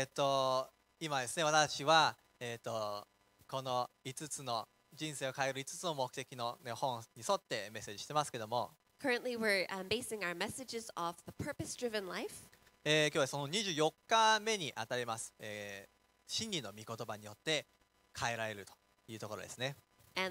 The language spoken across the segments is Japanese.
えっと、今ですね、私は、えっと、この5つの人生を変える5つの目的の、ね、本に沿ってメッセージしてますけども。え今日はその24日目に当たります、え真理の御言葉によって変えられるというところですね。ま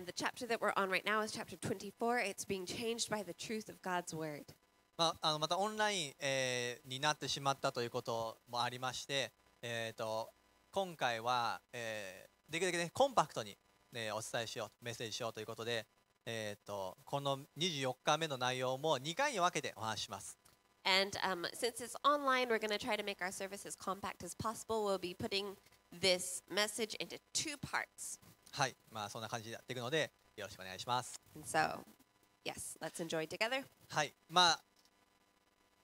あ、あのまたオンライン、えになってしまったということもありまして、えーと、と今回は、えー、できるだけ、ね、コンパクトに、ね、お伝えしようメッセージしようということで、えーと、とこの24日目の内容も2回に分けてお話しします。And um, since it's online, we're going to try to make our service as compact as possible. We'll be putting this message into two parts. はい、まあそんな感じでやっていくのでよろしくお願いします。And so, yes, let's enjoy together. はい、まあ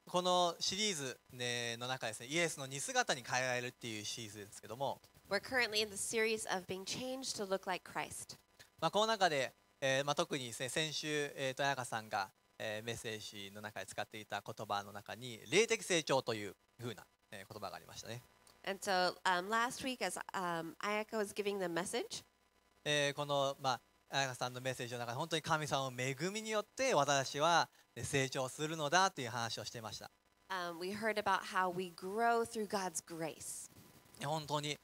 このシリーズ、ね、の中ですね、イエスの似姿に変えられるっていうシリーズですけども、We're currently in the series of being changed to look like Christ. まあこの中で、えーまあ、特にですね、先週、えー、と彩香さんが、えー、メッセージの中で使っていた言葉の中に、霊的成長というふうな、えー、言葉がありましたね。And so、um, last week, as、um, Ayaka was giving the message, えー、この、まあ彩香さんのメッセージの中で本当に神様の恵みによって私は成長するのだという話をしていました。本当に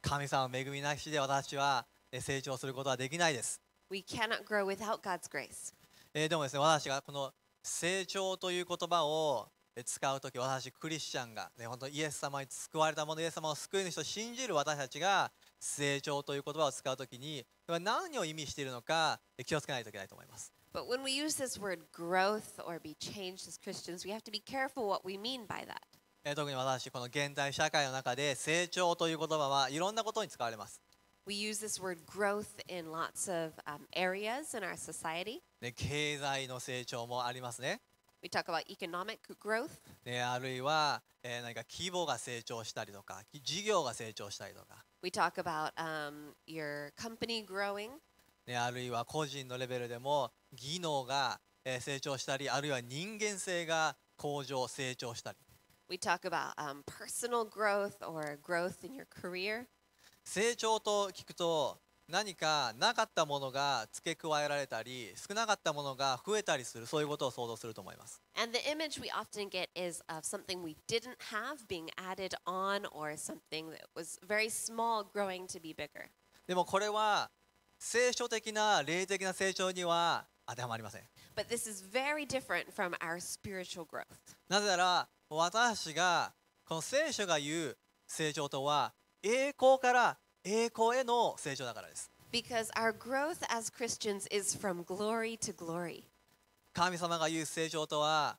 神様の恵みなしで私は成長することはできないです。We cannot grow without God's grace. でもですね、私がこの成長という言葉を使うとき、私、クリスチャンが、ね、本当イエス様に救われたもの、イエス様を救い主と信じる私たちが成長という言葉を使うときに、何を意味しているのか気をつけないといけないと思います。But when we use this word growth or be changed as Christians, we have to be careful what we mean by that. 特に私、この現代社会の中で成長という言葉はいろんなことに使われます。We use this word growth in lots of um, areas in our society. 経済の成長もありますね。We talk about economic growth. えあるいは、えー、何か規模が成長したりとか、事業が成長したりとか。We talk about、um, your company growing. えあるいは個人のレベルでも技能が、えー、成長したり、あるいは人間性が向上、成長したり。We talk about、um, personal growth or growth in your career. 成長と聞くと、何かなかったものが付け加えられたり少なかったものが増えたりするそういうことを想像すると思います。And the image we often get is of something we didn't have being added on or something that was very small growing to be bigger. でもこれは聖書的な霊的な成長には当てはまりません。But this is very different from our spiritual growth. なぜなら私がこの聖書が言う成長とは栄光から栄光への成長だからです。Because our growth as Christians is from glory to glory. 神様が言う成長とは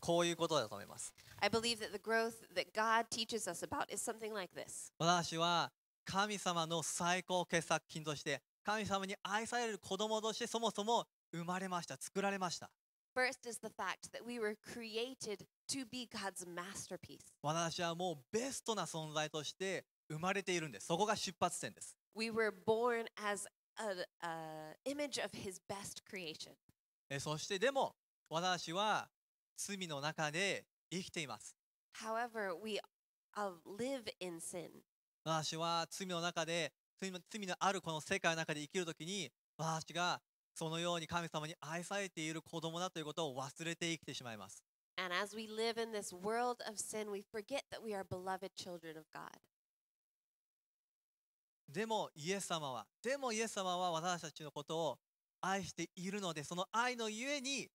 こういうことだと思います。I believe that the growth that God teaches us about is something like this. 私は神様の最高傑作品として神様に愛される子供としてそもそも生まれました、作られました。First is the fact that we were created to be God's masterpiece. 私はもうベストな存在として生まれているんです。そこが出発点です。We were born as an image of His best creation. そしてでも私は罪の中で生きています。However, we live in sin. 私は罪の中で罪の罪のあるこの世界の中で生きるときに私がそのように神様に愛されている子供だということを忘れて生きてしまいます。And as we live in this world of sin, we forget that we are beloved children of God. でもイエス様は、でもイエス様は私たちのことを愛しているので、その愛のゆえに、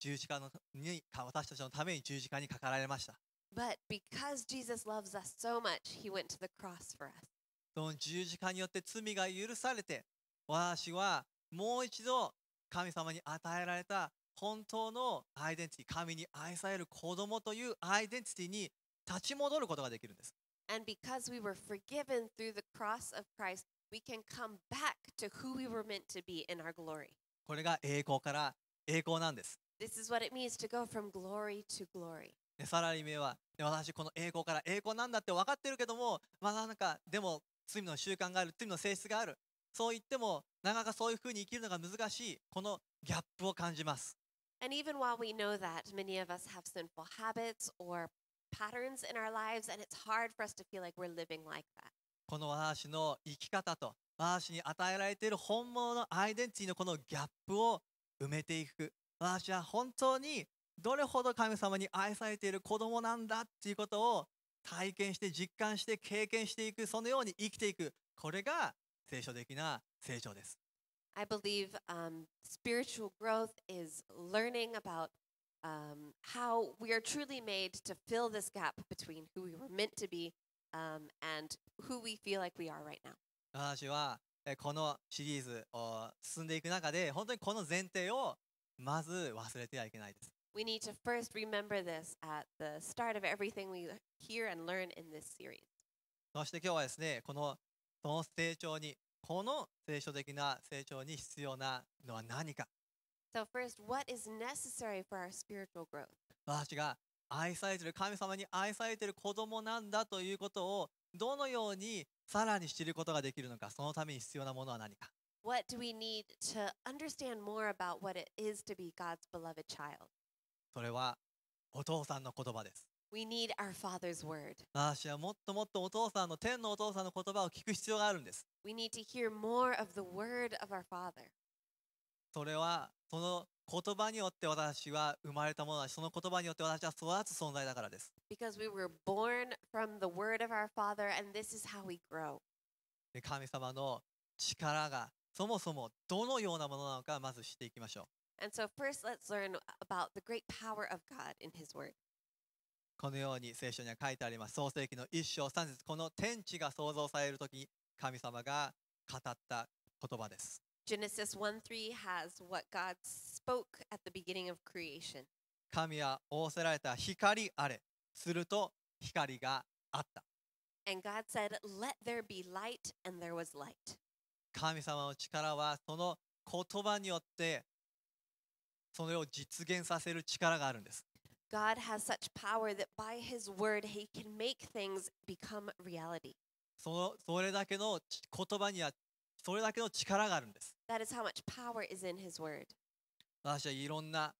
十字架のに私たちのために十字架にかかられました。But because Jesus loves us so much, he went to the cross for us. その十字架によって罪が許されて、私はもう一度神様に与えられた本当のアイデンティティ、神に愛される子供というアイデンティティに立ち戻ることができるんです。And because we were forgiven through the cross of Christ, we can come back to who we were meant to be in our glory. これが栄光から栄光なんです。This is what it means to go from glory to glory. でサラリーメイは私この栄光から栄光なんだって分かってるけどもまあなんかでも罪の習慣がある罪の性質があるそう言ってもなかなかそういうふうに生きるのが難しいこのギャップを感じます。And even while we know that many of us have sinful habits or patterns in our lives, and it's hard for us to feel like we're living like that. この私の生き方としに与えられている本物のアイデンティティのこのギャップを埋めていくしは本当にどれほど神様に愛されている子供なんだっていうことを体験して実感して経験していくそのように生きていくこれが聖書的な成長です。I believe、um, spiritual growth is learning about um, how we are truly made to fill this gap between who we were meant to be um, and who we feel like we are right now. 私はこのシリーズを進んでいく中で本当にこの前提をまず忘れてはいけないです。We need to first remember this at the start of everything we hear and learn in this series. そして今日はですね、このその成長に、この聖書的な成長に必要なのは何か So first, what is necessary for our spiritual growth? 私たちが愛されている神様に愛されている子供なんだということをどのようにさらに知ることができるのかそのために必要なものは何か What do we need to understand more about what it is to be God's beloved child? それはお父さんの言葉です We need our Father's word. 私はもっともっとお父さんの天のお父さんの言葉を聞く必要があるんです We need to hear more of the word of our Father. それはその言葉によって私は生まれたものだし、その言葉によって私は育つ存在だからです。we w e で神様の力がそもそもどのようなものなのかまず知っていきましょう。And so first let's learn about the great power of God in His Word. このように聖書には書いてあります。創世記の一章三節、この天地が創造されるとき、神様が語った言葉です。Genesis 1 3 has what God spoke at the beginning of creation. 神は仰せられた光あれ。すると光があった。And God said, Let there be light, and there was light. 神様の力はその言葉によってそれを実現させる力があるんです。God has such power that by His word He can make things become reality. そのそれだけの言葉にはそれだけの力があるんです。That is how much power is in His Word. 私はいろんな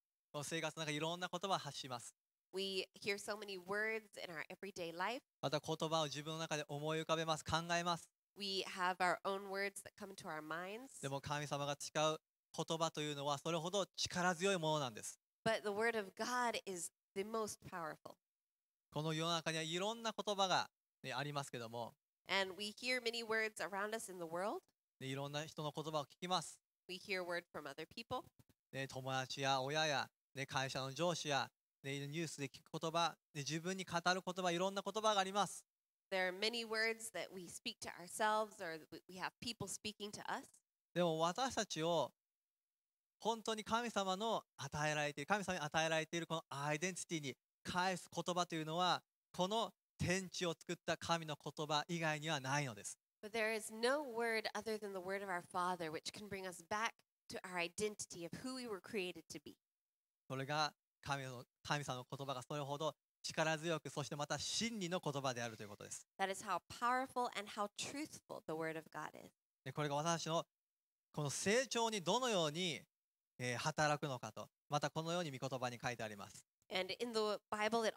生活の中いろんな言葉を発します。We hear so many words in our everyday life. また言葉を自分の中で思い浮かべます、考えます。We have our own words that come to our minds. でも神様が誓う言葉というのはそれほど力強いものなんです。But the word of God is the most powerful. この世の中にはいろんな言葉が、ね、ありますけども。And we hear many words around us in the world. でいろんな人の言葉を聞きます。We hear word from other people. 友達や親や、ね、会社の上司や、ね、ニュースで聞く言葉、ね、自分に語る言葉、いろんな言葉があります。There are many words that we speak to ourselves or we have people speaking to us. でも私たちを本当に神様の与えられている、神様に与えられているこのアイデンティティに返す言葉というのは、この天地を作った神の言葉以外にはないのです。But there is no word other than the word of our Father which can bring us back to our identity of who we were created to be. それが神の神様の言葉がそれほど力強く、そしてまた真理の言葉であるということです。でこれが私のこの成長にどのように、えー、働くのかと、またこのように御言葉に書いてあります。a Bible, it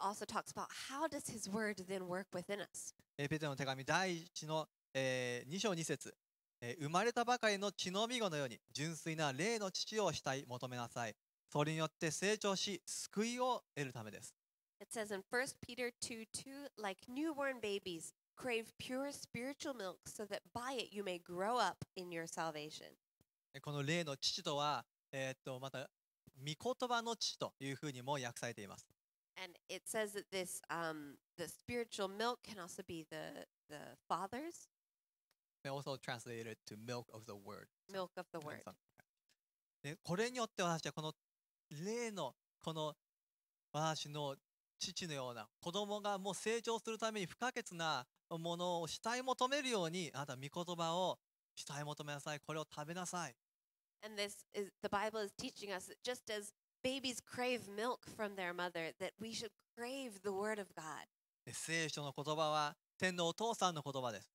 ペテロの手紙第一のえー、2章2節、えー、生まれたばかりの血のみ子のように純粋な霊の父をしたい求めなさいそれによって成長し救いを得るためです It says in 1 Peter 2 2, like newborn babies, crave pure spiritual milk so that by it you may grow up in your salvation. この霊の父とは、えー、っとまた、御言葉の父というふうにも訳されています。And it says that this, um, the spiritual milk can also be the, the father's they also translated to milk of the word. milk of the word. でこれによって私はこの例のこの私の父のような子供がもう成長するために不可欠なものを主体求めるようにあなた御言葉を主体求めなさいこれを食べなさい。And this is the Bible is teaching us that just as babies crave milk from their mother, that we should crave the word of God. 聖書の言葉は天のお父さんの言葉です。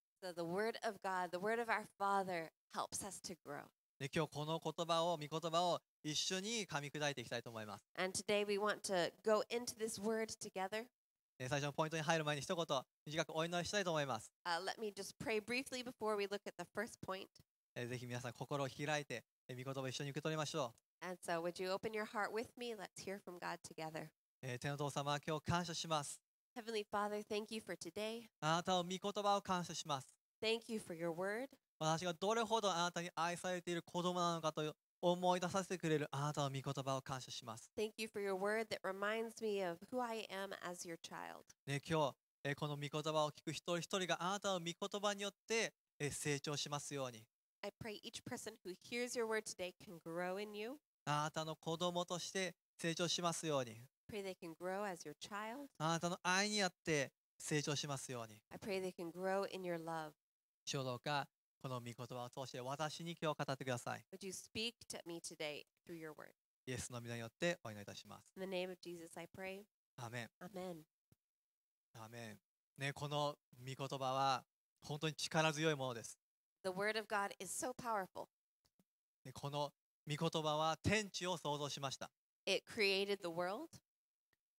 the word of God, the word of our Father helps us to grow. で今日この言葉を、御言葉を一緒に噛み砕いていきたいと思います。t 最初のポイントに入る前に一言、短くお祈りしたいと思います。u ぜひ皆さん心を開いて、御言葉を一緒に受け取りましょう。s 天の父様、今日感謝します。Heavenly Father, thank you for today. あなたの御言葉を感謝します。Thank you for your word. 私がどれほどあなたに愛されている子供なのかと思い出させてくれるあなたの御言葉を感謝します。Thank you for your word that reminds me of who I am as your child. ね、今日、えこの御言葉を聞く一人一人があなたの御言葉によって、え成長しますように。I pray each person who hears your word today can grow in you. あなたの子供として成長しますように。あなたの愛にあって成長しますように。し動うか、この御言葉を通して私に今日語ってください。y o s p e a イエスの皆によってお祈りいたします。a m e o アメン。ね、この御言葉は本当に力強いものです。ね、この御言葉は天地を創造しました。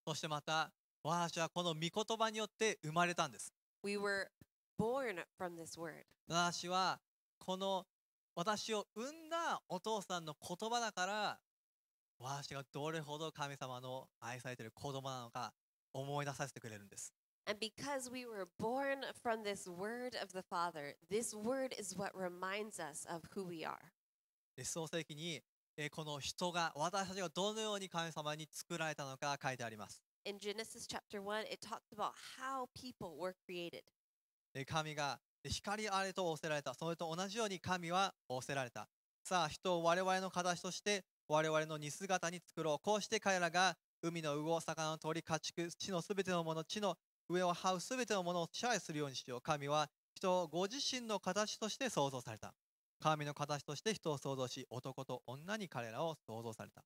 そしてまた私はこの御言葉によって生まれたんです We were born from this word. 私はこの私を産んだお父さんの言葉だから私がどれほど神様の愛されている子供なのか思い出させてくれるんです。And because we were born from this word of the Father, this word is what reminds us of who we are. 創世記にえー、この人が私たちがどのように神様に作られたのか書いてあります。In Genesis chapter 1, it talks about how people were created. 神が光あれと仰せられた。それと同じように神は仰せられた。さあ、人を我々の形として我々の似姿に作ろう。こうして彼らが海の魚、魚の鳥、家畜、地のすべてのもの、地の上を這うすべてのものを支配するようにしよう。神は人をご自身の形として創造された。神の形として人を創造し、男と女に彼らを創造された。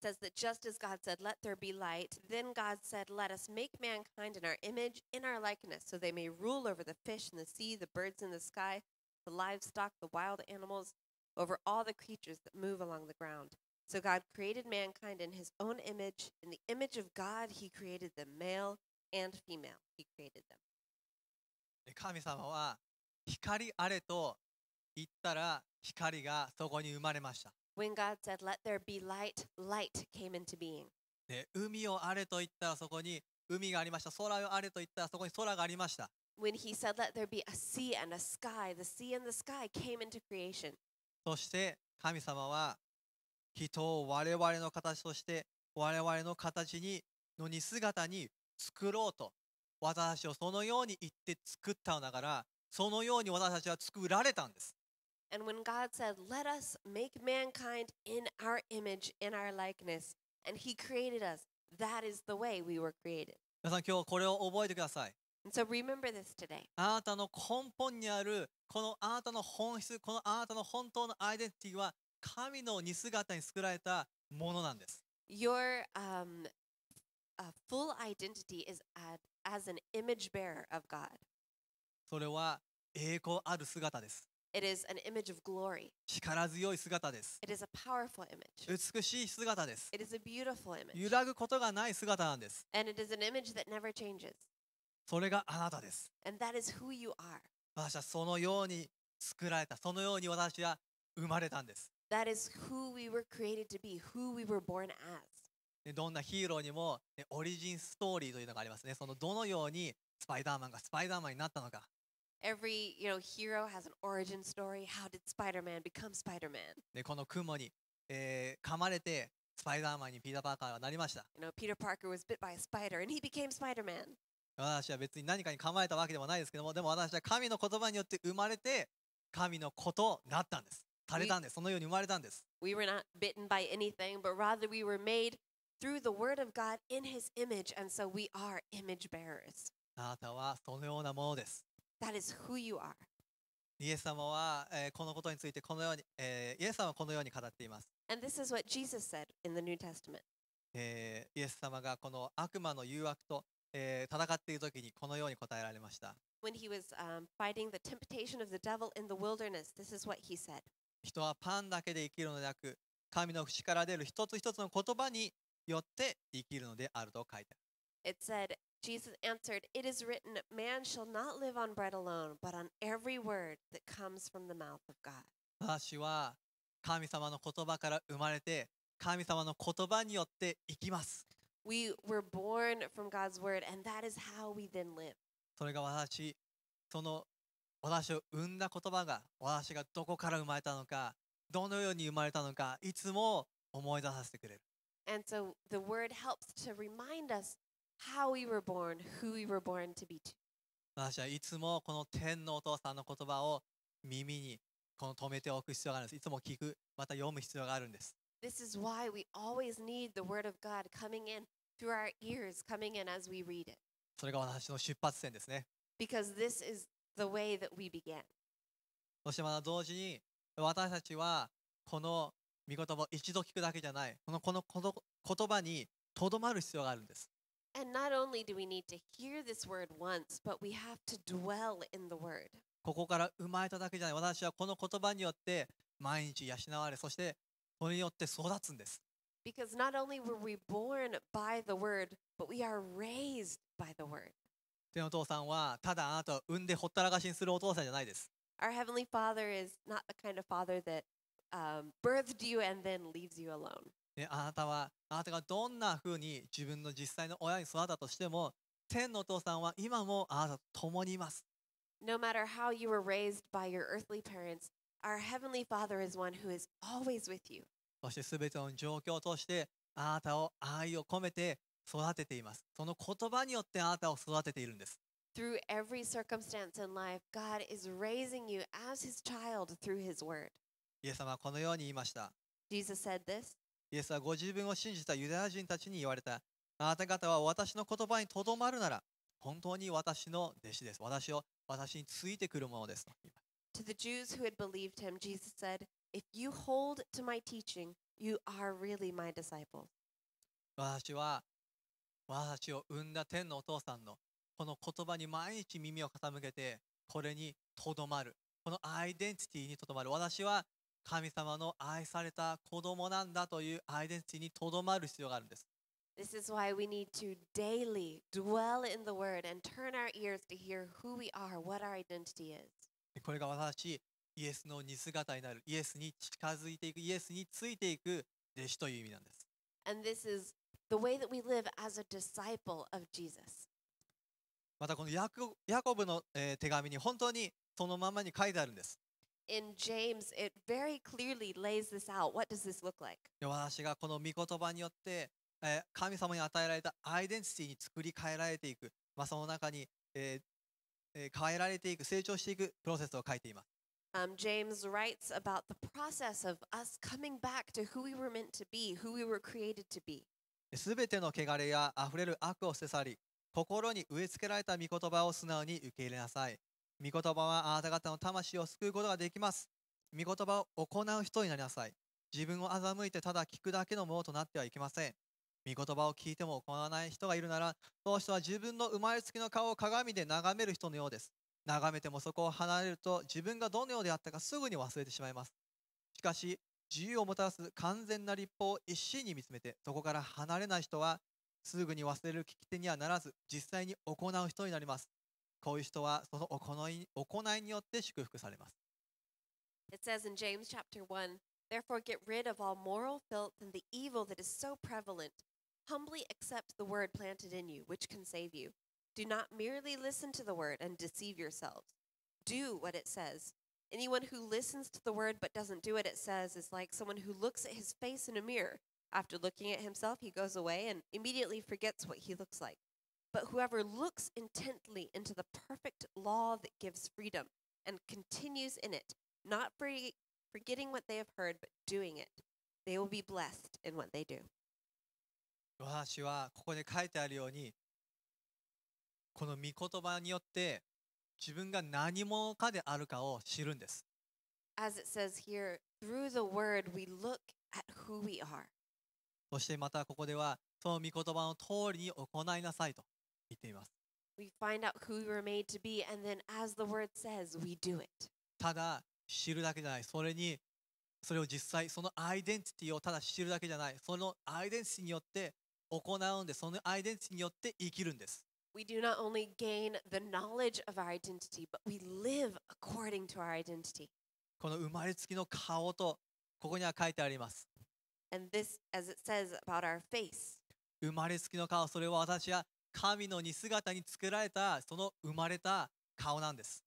says that just as God said, Let there be light, then God said, Let us make mankind in our image, in our likeness, so they may rule over the fish in the sea, the birds in the sky, the livestock, the wild animals, over all the creatures that move along the ground. So God created mankind in his own image. In the image of God, he created them, male and female. He created them. 神様は光あれと行ったら光がそこに生まれました。When God said, Let there be light, light came into being. で、海をあれと言ったらそこに海がありました。空をあれと言ったらそこに空がありました。When He said, Let there be a sea and a sky, the sea and the sky came into creation. そして神様は人を我々の形として我々の形にのに姿に作ろうと私をそのように言って作ったのだからそのように私たちは作られたんです。And when God said, Let us make mankind in our image, in our likeness, and He created us, that is the way we were created. 皆さん、今日これを覚えてください。So、remember this today. あなたの根本にある、このあなたの本質、このあなたの本当のアイデンティティは、神の似姿に作られたものなんです。Your、um, full identity i s as an image bearer of God. それは栄光ある姿です。It is an image of glory. 力強い姿です。It is a powerful image. 美しい姿です。It is a beautiful image. 揺らぐことがない姿なんです。And it is an image that never changes. それがあなたです。And that is who you are. 私はそのように作られた。そのように私は生まれたんです。That is who we were created to be, who we were born as. どんなヒーローにも、ね、オリジンストーリーというのがありますね。そのどのようにスパイダーマンがスパイダーマンになったのか。Every, you know, hero has an origin story. How did Spider-Man become Spider-Man? You know, Peter Parker was bit by a spider and he became Spider-Man. 私は別に何かに構えたわけではないですけども、でも私は神の言葉によって生まれて、神の子となったんです。されたんです。そのように生まれたんです。We were not bitten by anything, but rather we were made through the word of God in his image, and so we are image bearers. あなたはそのようなものです。イエス様は、このことについてこのように、イエス様はこのように語っています。イエス様がこの悪魔の誘惑と、戦っている時にこのように答えられました。人はパンだけで生きるのではなく、神の口から出る一つ一つの言葉によって生きるのであると書いてある。Jesus answered, It is written, Man shall not live on bread alone, but on every word that comes from the mouth of God. 私は神様の言葉から生まれて、神様の言葉によって生きます。We were born from God's word, and that is how we then live. それが私、その私を生んだ言葉が、私がどこから生まれたのか、どのように生まれたのか、いつも思い出させてくれる。And so the word helps to remind us how we were born, who we were born to be. to. 私はいつもこの天のお父さんの言葉を耳にこの止めておく必要があるんです。いつも聞く、また読む必要があるんです。This is why we always need the Word of God coming in through our ears, coming in as we read it. それが私の出発点ですね。Because this is the way that we began. そしてまた同時に私たちはこの御言葉を一度聞くだけじゃない、このこのこの言葉にとどまる必要があるんです。And not only do we need to hear this word once, but we have to dwell in the word. ここから生まれただけじゃない私はこの言葉によって毎日養われそしてそれによって育つんです。Because not only were we born by the word, but we are raised by the word. Our Heavenly Father is not the kind of father that、um, birthed you and then leaves you alone. ね、あなたは、あなたがどんな風に自分の実際の親に育ったとしても、天のお父さんは今もあなたと共にいます。No matter how you were raised by your earthly parents, our heavenly Father is one who is always with you. そしてすべての状況を通して、あなたを愛を込めて育てています。その言葉によってあなたを育てているんです。Through every circumstance in life, God is raising you as His child through His word. イエス様はこのように言いました。Jesus said this. イエスはご自分を信じたユダヤ人たちに言われた。あなた方は私の言葉にとどまるなら、本当に私の弟子です。私を私についてくるものです。To the Jews who had believed him, Jesus said, If you hold to my teaching, you are really my disciple. 私は私を産んだ天のお父さんのこの言葉に毎日耳を傾けて、これにとどまる。このアイデンティティにとどまる。私は神様の愛された子供なんだというアイデンティティにとどまる必要があるんです。This is why we need to daily dwell in the Word and turn our ears to hear who we are, what our identity is. これが私、イエスの似姿になる、イエスに近づいていく、イエスについていく弟子という意味なんです。And this is the way that we live as a disciple of Jesus. またこのヤコヤコブの、えー、手紙に本当にそのままに書いてあるんです。in James, it very clearly lays this out. What does this look like? 私がこの御言葉によって、えー、神様に与えられたアイデンティティに作り変えられていく、まあ、その中に、えーえー、変えられていく、成長していくプロセスを書いています。Um, James writes about the process of us coming back to who we were meant to be, who we were created to be. すべての汚れやあふれる悪を捨て去り、心に植え付けられた御言葉を素直に受け入れなさい。御言葉はあなた方の魂を救うことができます。御言葉を行う人になりなさい。自分を欺いてただ聞くだけのものとなってはいけません。御言葉を聞いても行わない人がいるなら、その人は自分の生まれつきの顔を鏡で眺める人のようです。眺めてもそこを離れると自分がどのようであったかすぐに忘れてしまいます。しかし、自由をもたらす完全な立法を一心に見つめて、そこから離れない人は、すぐに忘れる聞き手にはならず、実際に行う人になります。こういう人はその行い行いによって祝福されます。It says in James chapter 1 Therefore, get rid of all moral filth and the evil that is so prevalent. Humbly accept the word planted in you, which can save you. Do not merely listen to the word and deceive yourselves. Do what it says. Anyone who listens to the word but doesn't do what it says is like someone who looks at his face in a mirror. After looking at himself, he goes away and immediately forgets what he looks like. But whoever looks intently into the perfect law that gives freedom and continues in it, not forgetting what they have heard, but doing it, they will be blessed in what they do. ヨハシはここで書いてあるようにこの御言葉によって自分が何者かであるかを知るんです。here, word そしてまたここではその御言葉の通りに行いなさいと。いています。We find out who we were made to be, and then, as the word says, we do it. ただ知るだけじゃない。それにそれを実際、そのアイデンティティをただ知るだけじゃない。そのアイデンティティによって行うんです。そのアイデンティティによって生きるんです。We do not only gain the knowledge of our identity, but we live according to our identity. この生まれつきの顔と、ここには書いてあります。And this, as it says about our face. 生まれつきの顔、それは私は神の似姿に作られたその生まれた顔なんです。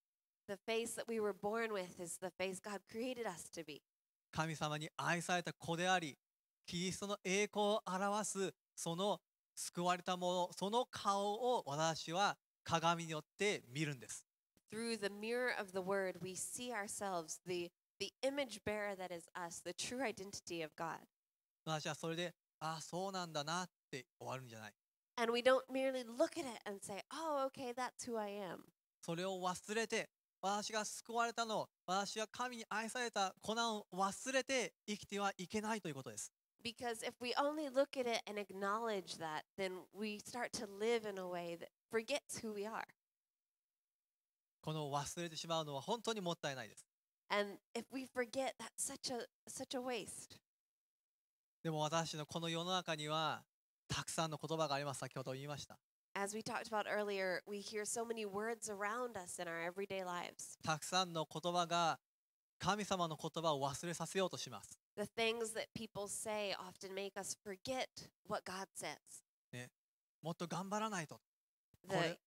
神様に愛された子であり、キリストの栄光を表すその救われたもの、その顔を私は鏡によって見るんです。私はそれで、ああ、そうなんだなって終わるんじゃない。And we don't merely look at it and say, oh, okay, that's who I am. それを忘れて、私が救われたの、私は神に愛されたコナンを忘れて生きてはいけないということです。Because if we only look at it and acknowledge that, then we start to live in a way that forgets who we are. この忘れてしまうのは本当にもったいないです。And if we forget, that's such a, such a waste. でも私のこの世の中にはたくさんの言葉があります。先ほど言いました。As we talked about earlier, we hear so many words around us in our everyday lives. たくさんの言葉が神様の言葉を忘れさせようとします。The things that people say often make us forget what God says. ね、もっと頑張らないと。The,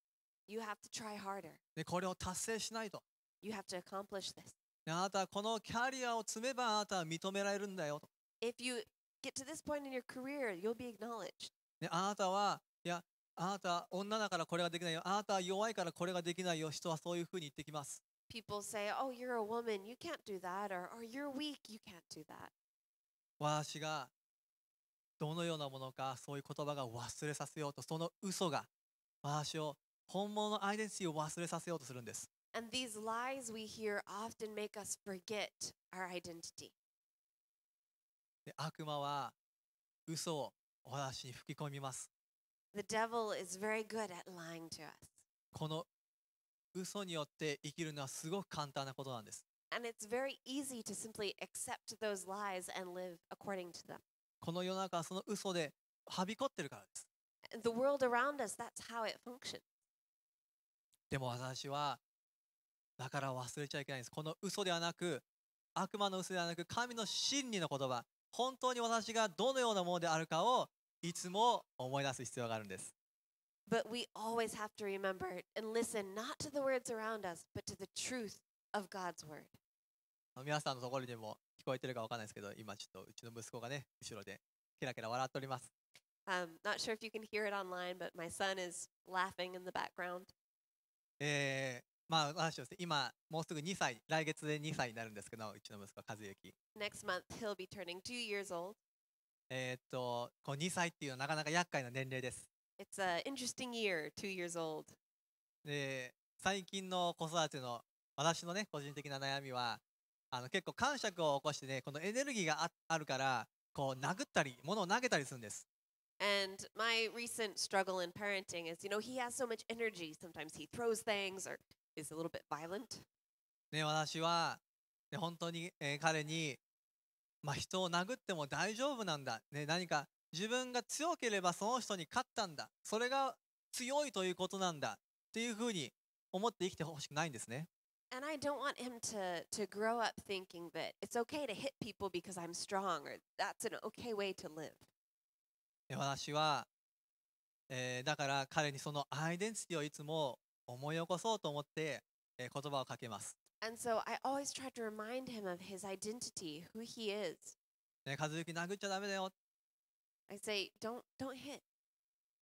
you have to try harder. で、これを達成しないと。You have to accomplish this. あなたはこのキャリアを積めばあなたは認められるんだよ。If you get to this point in your career, you'll be acknowledged. ね、あなたは、いや、あなた女だからこれができないよ。あなたは弱いからこれができないよ。人はそういうふうに言ってきます。People say, oh, you're a woman, you can't do that, or, or you're weak, you can't do that. 私がどのようなものか、そういう言葉が忘れさせようと、その嘘が私を本物のアイデンティティを忘れさせようとするんです。And these lies we hear often make us forget our identity. で悪魔は嘘を私に吹き込みます。The devil is very good at lying to us. この嘘によって生きるのはすごく簡単なことなんです。And it's very easy to simply accept those lies and live according to them. この世の中はその嘘ではびこってるからです。The world around us, that's how it functions. でも私はだから忘れちゃいけないんです。この嘘ではなく、悪魔の嘘ではなく、神の真理の言葉、本当に私がどのようなものであるかをいつも思い出す必要があるんです。But we always have to remember and listen not to the words around us, but to the truth of God's word. 皆さんのところでも聞こえてるかわかんないですけど、今ちょっとうちの息子がね、後ろでケラケラ笑っております。Um, not sure if you can hear it online, but my son is laughing in the background. えまあ、話をして今もうすぐ2歳来月で2歳になるんですけどうちの息子和幸 Next month he'll be turning two years old えっとこう2歳っていうのはなかなか厄介な年齢です It's an interesting year two years old で最近の子育ての私のね個人的な悩みはあの結構感触を起こしてねこのエネルギーがああるからこう殴ったり物を投げたりするんです And my recent struggle in parenting is, you know, he has so much energy. Sometimes he throws things or is a little bit violent. ね、私は、ね、本当に、えー、彼に、まあ、人を殴っても大丈夫なんだ、ね、何か自分が強ければその人に勝ったんだそれが強いということなんだっていうふうに思って生きてほしくないんですね。And I don't want him to, to grow up thinking that it's okay to hit people because I'm strong or that's an okay way to live. 私は、えー、だから彼にそのアイデンティティをいつも思い起こそうと思って、えー、言葉をかけます。And so I always try to remind him of his identity, who he is. ね、和之殴っちゃダメだよ。I say, don't, don't hit.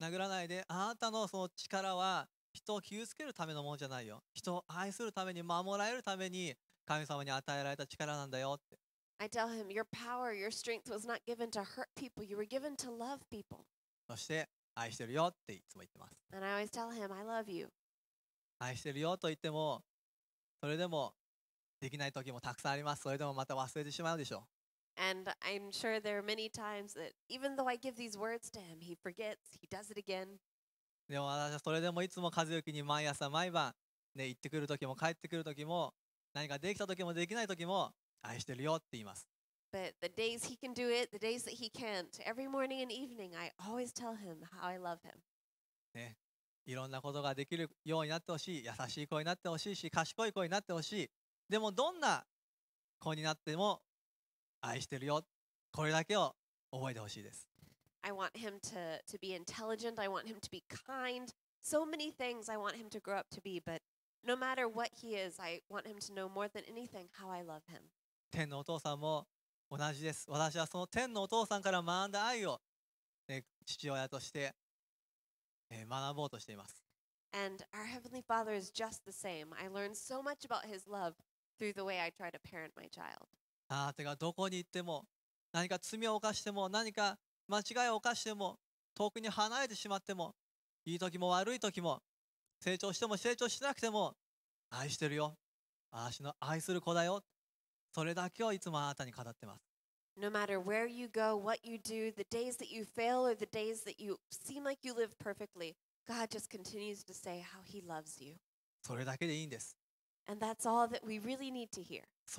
殴らないで、あなたのその力は人を傷つけるためのものじゃないよ。人を愛するために、守られるために、神様に与えられた力なんだよって。I tell him, your power, your strength was not given to hurt people, you were given to love people. そして、愛してるよっていつも言ってます。And I always tell him, I love you. 愛してるよと言っても、それでもできない時もたくさんあります。それでもまた忘れてしまうでしょう。And I'm sure there are many times that even though I give these words to him, he forgets, he does it again. でも私はそれでもいつも和幸に毎朝毎晩、ね、行ってくる時も帰ってくる時も、何かできた時もできない時も、愛してるよって言います。But the days he can do it, the days that he can't, every morning and evening, I always tell him how I love him. ね、いろんなことができるようになってほしい優しい子になってほしいし賢い子になってほしいでもどんな子になっても愛してるよこれだけを覚えてほしいです I want him to, to be intelligent I want him to be kind so many things I want him to grow up to be but no matter what he is I want him to know more than anything how I love him 天のお父さんも同じです私はその天のお父さんから学んだ愛を、ね、父親として学ぼうとしています。And our Heavenly Father is just the same. I learned so much about His love through the way I try to parent my child. ああ、てかどこに行っても、何か罪を犯しても、何か間違いを犯しても、遠くに離れてしまっても、いい時も悪い時も、成長しても成長しなくても、愛してるよ。私の愛する子だよ。それだけをいつもあなたに語ってます。No matter where you go, what you do, the days that you fail or the days that you seem like you live perfectly, God just continues to say how he loves you. And that's all that we really need to hear. If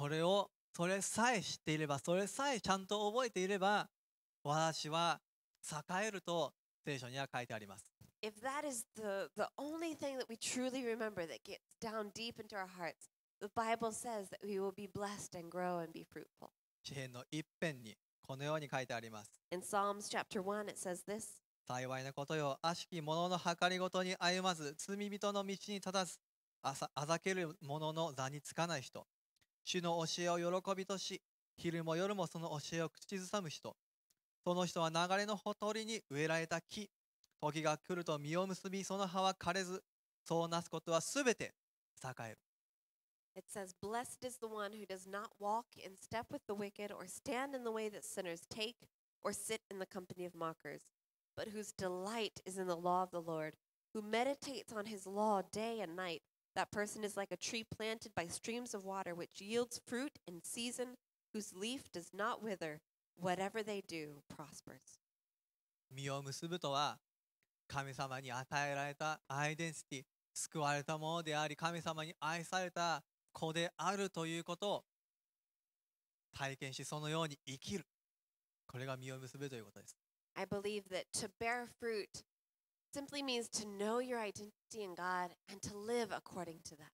that is the, the only thing that we truly remember that gets down deep into our hearts, the Bible says that we will be blessed and grow and be fruitful. 詩篇の一辺にこのように書いてあります。In Psalms chapter it says this 幸いなことよ、悪しき者の計りごとに歩まず、罪人の道に立たず、あざあざける者の座につかない人、主の教えを喜びとし、昼も夜もその教えを口ずさむ人、その人は流れのほとりに植えられた木、時が来ると実を結び、その葉は枯れず、そうなすことはすべて栄える。It says, Blessed is the one who does not walk in step with the wicked, or stand in the way that sinners take, or sit in the company of mockers, but whose delight is in the law of the Lord, who meditates on his law day and night. That person is like a tree planted by streams of water, which yields fruit in season, whose leaf does not wither. Whatever they do prospers. 身を結ぶとは神様に与えられたアイデンティティ救われたものであり神様に愛された子であるということを体験し、そのように生きる。これが実を結ぶということです。I believe that to bear fruit simply means to know your identity in God and to live according to that.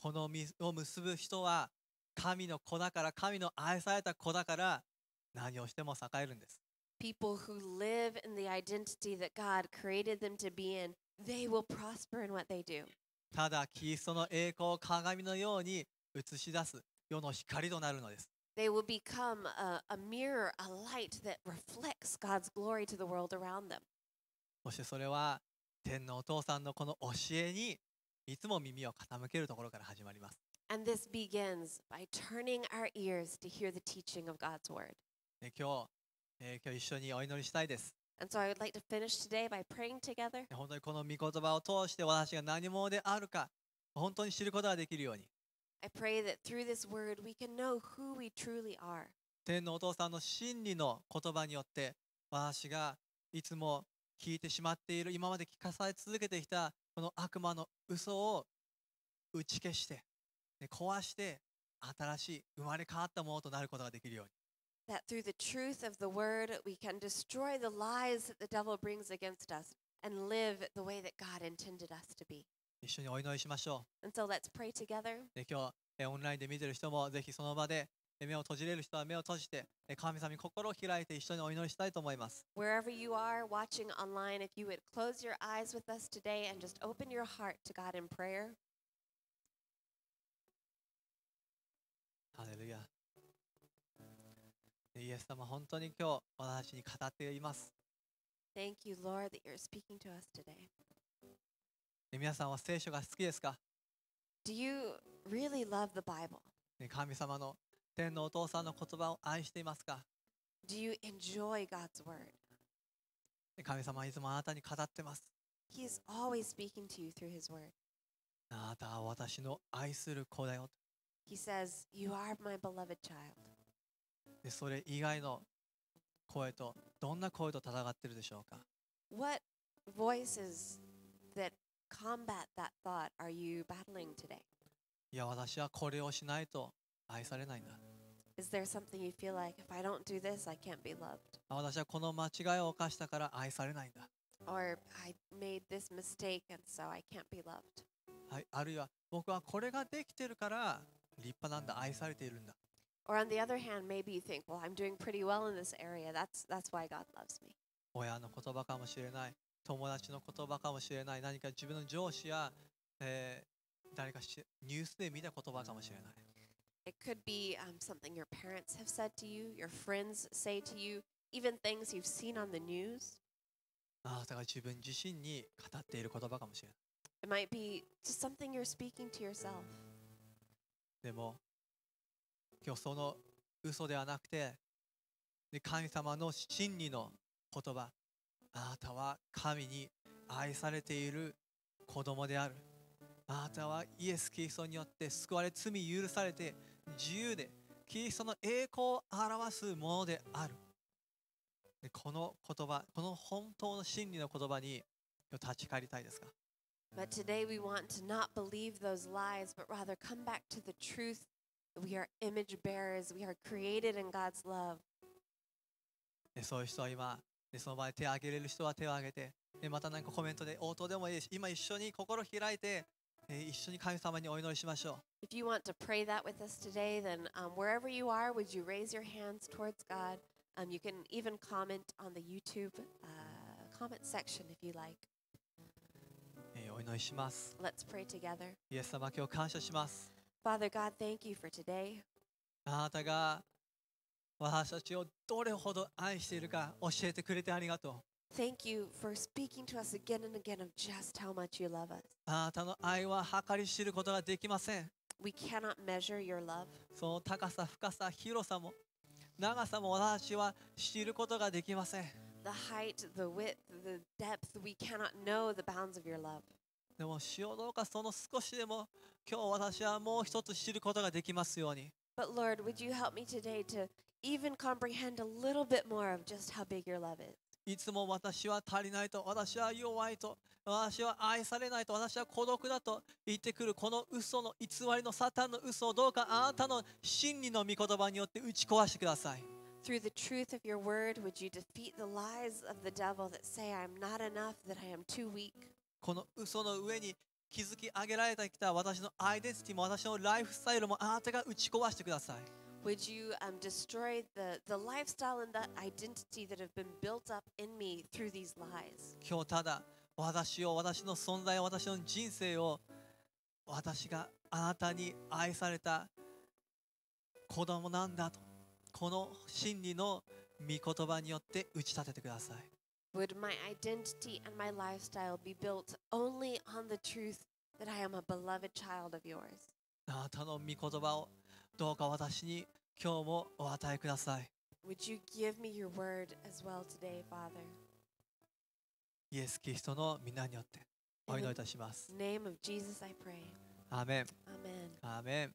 この実を結ぶ人は神の子だから、神の愛された子だから、何をしても栄えるんです。People who live in the identity that God created them to be in, they will prosper in what they do. ただキリストの栄光を鏡のように映し出す世の光となるのです。They will become a, a mirror, a light that reflects God's glory to the world around them. そしてそれは天のお父さんのこの教えにいつも耳を傾けるところから始まります。And this begins by turning our ears to hear the teaching of God's word. 今日、えー、今日一緒にお祈りしたいです。And so I would like to finish today by praying together. 本当にこの御言葉を通して私が何者であるか、本当に知ることができるように。I pray that through this word we can know who we truly are. 天のお父さんの真理の言葉によって、私がいつも聞いてしまっている、今まで聞かされ続けてきたこの悪魔の嘘を打ち消して、壊して、新しい生まれ変わったものとなることができるように。that through the truth of the word, we can destroy the lies that the devil brings against us and live the way that God intended us to be. 一緒にお祈りしましょう。And so let's pray together. で今日、えー、オンラインで見てる人もぜひその場で、えー、目を閉じれる人は目を閉じて、えー、神様に心を開いて一緒にお祈りしたいと思います。Wherever you are watching online, if you would close your eyes with us today and just open your heart to God in prayer. ハレルヤ。イエス様、本当に今日、私たちに語っています。Thank you, Lord, that you're speaking to us today. 皆さんは聖書が好きですか Do you really love the Bible? 神様の天のお父さんの言葉を愛していますか Do you enjoy God's word? 神様はいつもあなたに語ってます。He is always speaking to you through His word. あなたは私の愛する子だよ。He says, You are my beloved child. でそれ以外の声とどんな声と戦ってるでしょうか What voices that combat that thought are you battling today? いや私はこれをしないと愛されないんだ Is there something you feel like if I don't do this, I can't be loved? 私はこの間違いを犯したから愛されないんだ Or I made this mistake and so I can't be loved. はい、あるいは僕はこれができてるから立派なんだ、愛されているんだ。Or on the other hand, maybe you think, well, I'm doing pretty well in this area. That's, that's why God loves me. It could be、um, something your parents have said to you, your friends say to you, even things you've seen on the news. あなたが自分自身に語っている言葉かもしれない。It ah, might be just something you're speaking to yourself. でも今日その嘘ではなくて神様の真理の言葉あなたは神に愛されている子供であるあなたはイエス・キリストによって救われ罪許されて自由でキリストの栄光を表すものであるでこの言葉この本当の真理の言葉に立ち返りたいですか But today we want to not believe those lies, but rather come back to the truth We are image bearers. We are created in God's love. you want to pray that with us today, then、um, wherever you are, would you raise your hands towards God? Um, you can even comment on the YouTube、uh, comment section if you like. お祈りします。Let's pray together. イエス様、今日感謝します。Father God, thank you for today. あなたが私たちをどれほど愛しているか教えてくれてありがとう。Thank you for speaking to us again and again of just how much you love us. あなたの愛は計り知ることができません。We cannot measure your love. その高さ、深さ、広さも、長さも私は知ることができません。The height, the width, the depth, we cannot know the bounds of your love. でも主よどうかその少しでも今日私はもう一つ知ることができますように。But Lord, would you help me today to even comprehend a little bit more of just how big your love is? いつも私は足りないと、私は弱いと、私は愛されないと、私は孤独だと言ってくるこの嘘の偽りのサタンの嘘をどうかあなたの真理の御言葉によって打ち壊してください。Through the truth of your word, would you defeat the lies of the devil that say, I am not enough, that I am too weak? この嘘の上に築き上げられてきた私のアイデンティティも私のライフスタイルもあなたが打ち壊してください。Would you um, destroy the, the lifestyle and t h identity that have been built up in me through these lies? 今日ただ私を、私の存在を、私の人生を私があなたに愛された子供なんだとこの真理の御言葉によって打ち立ててください。Would my identity and my lifestyle be built only on the truth that I am a beloved child of yours? Would you give me your word as well today, Father? イエス・キリストの皆によってお祈りいたします。In the name of Jesus, I pray. アーメン。アーメン。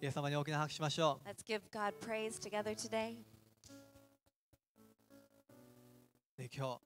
イエス様に大きな拍手しましょう。Let's give God praise together today. ね、今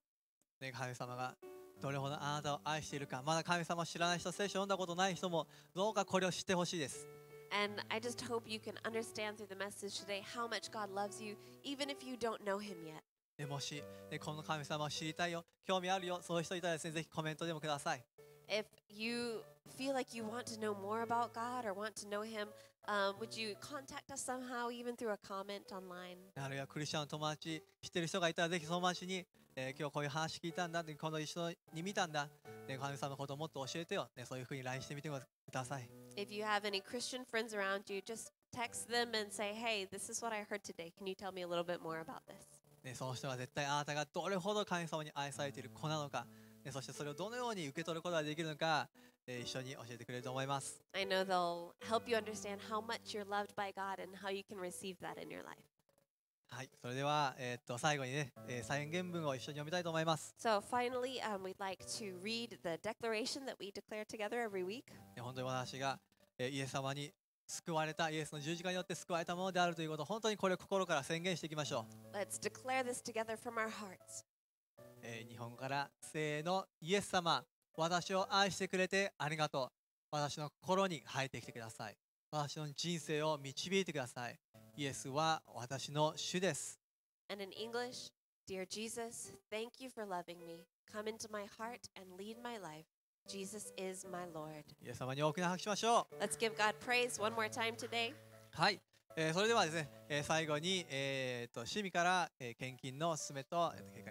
日、ね、神様がどれほどあなたを愛しているかまだ神様を知らない人聖書を読んだことない人もどうかこれを知ってほしいです And I just hope you can understand through the message today how much God loves you, even if you don't know Him yet. もし、この神様を知りたいよ、興味あるよ、そういう人いたらですね、コメントでもください。If you feel like you want to know more about God or want to know Him, um, would you contact us somehow, even through a comment online? あるいはクリスチャンの友達、知ってる人がいたら、ぜひその友達に、えー、今日こういう話聞いたんだ、この一緒に見たんだ、ね、神様のことをもっと教えてよ、ね、そういうふうに LINE してみてください。If you have any Christian friends around you, just text them and say, hey, this is what I heard today. Can you tell me a little bit more about this? ね、その人は絶対あなたがどれほど神様に愛されている子なのか、ね、そしてそれをどのように受け取ることができるのか、一緒に教えてくれると思います。I know they'll help you understand how much you're loved by God and how you can receive that in your life. はい、それでは、えっと最後にね、えー、再現原文を一緒に読みたいと思います。So finally,、um, we'd like to read the declaration that we declare together every week. 本当に私が、えー、イエス様に救われたイエスの十字架によって救われたものであるということを本当にこれを心から宣言していきましょう。Let's declare this together from our hearts. えー、日本からせーのイエス様私を愛してくれてありがとう。私の心に入ってきてください。私の人生を導いてください。イエスは私の主です。And in English, Dear Jesus, thank you for loving me. Come into my heart and lead my life. Jesus is my Lord. イエス様に大きな拍手しましょう。Let's give God praise one more time today. はい。えー、それではですね、えー、最後に、えー、と趣味から、えー、献金の勧めと、えー、と結果